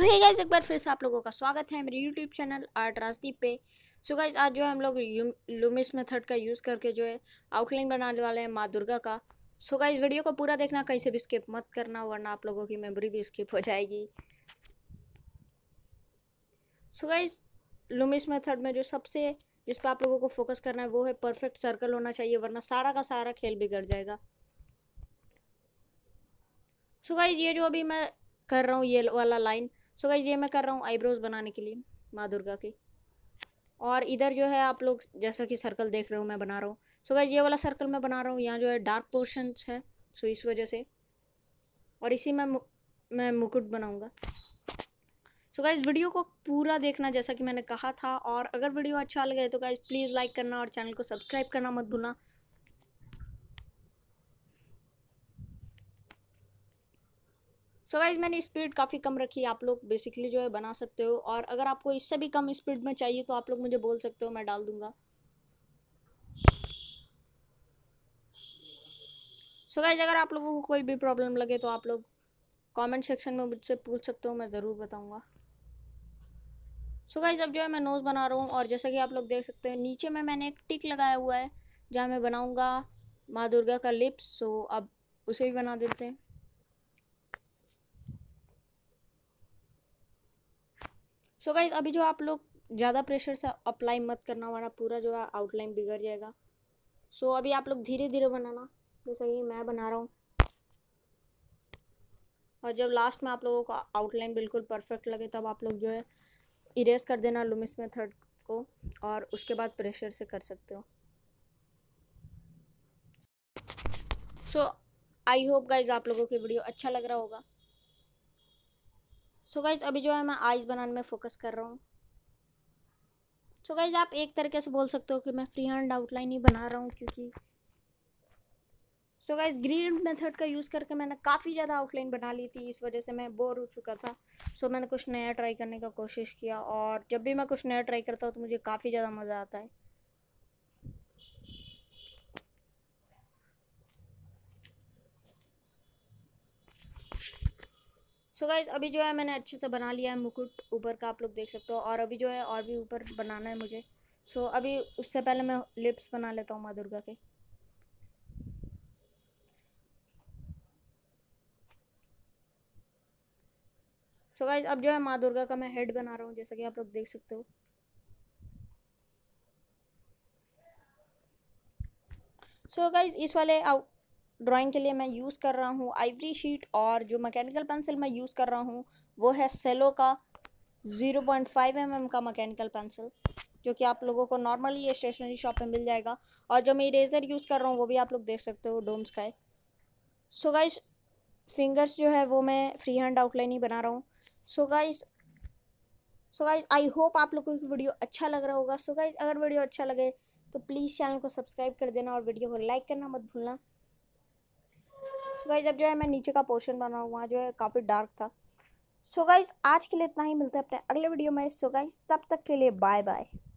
सो so, guys एक बार फिर से आप लोगों का स्वागत है मेरे यूट्यूब चैनल आर्ट राजदीप पे सो so, गाइज आज जो है हम लोग लुमिस मेथड का यूज़ करके जो है आउटलाइन बनाने वाले हैं माँ दुर्गा का सो so, गाइज वीडियो को पूरा देखना कहीं से भी स्किप मत करना वरना आप लोगों की मेमोरी भी स्किप हो जाएगी सो गाइज लुमिस मेथड में जो सबसे जिस पर आप लोगों को फोकस करना है वो है परफेक्ट सर्कल होना चाहिए वरना सारा का सारा खेल बिगड़ जाएगा सो so, गाइज ये जो अभी मैं कर रहा हूँ ये वाला लाइन सो गाइज ये मैं कर रहा हूँ आईब्रोज बनाने के लिए माँ दुर्गा के और इधर जो है आप लोग जैसा कि सर्कल देख रहे हो मैं बना रहा हूँ सो गाइज ये वाला सर्कल मैं बना रहा हूँ यहाँ जो है डार्क पोर्शन है सो इस वजह से और इसी में मैं मुकुट बनाऊँगा सो गाइज़ वीडियो को पूरा देखना जैसा कि मैंने कहा था और अगर वीडियो अच्छा लगे तो गाइज़ प्लीज़ लाइक करना और चैनल को सब्सक्राइब करना मत भूलना सो so गाइज मैंने स्पीड काफ़ी कम रखी आप लोग बेसिकली जो है बना सकते हो और अगर आपको इससे भी कम स्पीड में चाहिए तो आप लोग मुझे बोल सकते हो मैं डाल दूंगा सो so गाइज अगर आप लोगों को कोई भी प्रॉब्लम लगे तो आप लोग कमेंट सेक्शन में मुझसे पूछ सकते हो मैं ज़रूर बताऊँगा सो so गाइज अब जो है मैं नोज़ बना रहा हूँ और जैसा कि आप लोग देख सकते हो नीचे में मैंने एक टिक लगाया हुआ है जहाँ मैं बनाऊँगा माँ दुर्गा का लिप्स सो अब उसे भी बना देते हैं सो so गाइज अभी जो आप लोग ज़्यादा प्रेशर से अप्लाई मत करना वाला पूरा जो है आउटलाइन बिगड़ जाएगा सो so, अभी आप लोग धीरे धीरे बनाना जैसा कि मैं बना रहा हूँ और जब लास्ट में आप लोगों को आउटलाइन बिल्कुल परफेक्ट लगे तब आप लोग जो है इरेज कर देना लुमिस मेथड को और उसके बाद प्रेशर से कर सकते हो सो आई होप गाइज आप लोगों की वीडियो अच्छा लग रहा होगा सो so गाइज अभी जो है मैं आइज़ बनाने में फ़ोकस कर रहा हूँ सो so गाइज आप एक तरीके से बोल सकते हो कि मैं फ्री हैंड आउटलाइन ही बना रहा हूँ क्योंकि सो गाइज ग्रीन मेथड का यूज़ करके मैंने काफ़ी ज़्यादा आउटलाइन बना ली थी इस वजह से मैं बोर हो चुका था सो so, मैंने कुछ नया ट्राई करने का कोशिश किया और जब भी मैं कुछ नया ट्राई करता हूँ तो मुझे काफ़ी ज़्यादा मज़ा आता है सो गाइज अभी जो है मैंने अच्छे से बना लिया है मुकुट ऊपर का आप लोग देख सकते हो और अभी जो है और भी ऊपर बनाना है मुझे सो so अभी उससे पहले मैं लिप्स बना लेता हूँ माँ दुर्गा के सो so गाइज अब जो है माँ दुर्गा का मैं हेड बना रहा हूँ जैसा कि आप लोग देख सकते हो सो so गाइज इस वाले आउट ड्राइंग के लिए मैं यूज़ कर रहा हूँ आइवरी शीट और जो मैकेनिकल पेंसिल मैं यूज़ कर रहा हूँ वो है सेलो का zero point five M M का मैकेनिकल पेंसिल जो कि आप लोगों को नॉर्मली ये स्टेशनरी शॉप में मिल जाएगा और जो मैं इरेजर यूज़ कर रहा हूँ वो भी आप लोग देख सकते हो डोम्स का है सो गाइस फिंगर्स जो है वो मैं फ्री हैंड आउटलाइन ही बना रहा हूँ so guys so guys I hope आप लोगों की वीडियो अच्छा लग रहा होगा सो गाइस गाइज अगर वीडियो अच्छा लगे तो प्लीज़ चैनल को सब्सक्राइब कर देना और वीडियो को लाइक करना मत भूलना तो गाइज अब जो है मैं नीचे का पोर्शन बना हुआ जो है काफ़ी डार्क था सो so गाइज आज के लिए इतना ही मिलता है अपने अगले वीडियो में सो so गाइज तब तक के लिए बाय बाय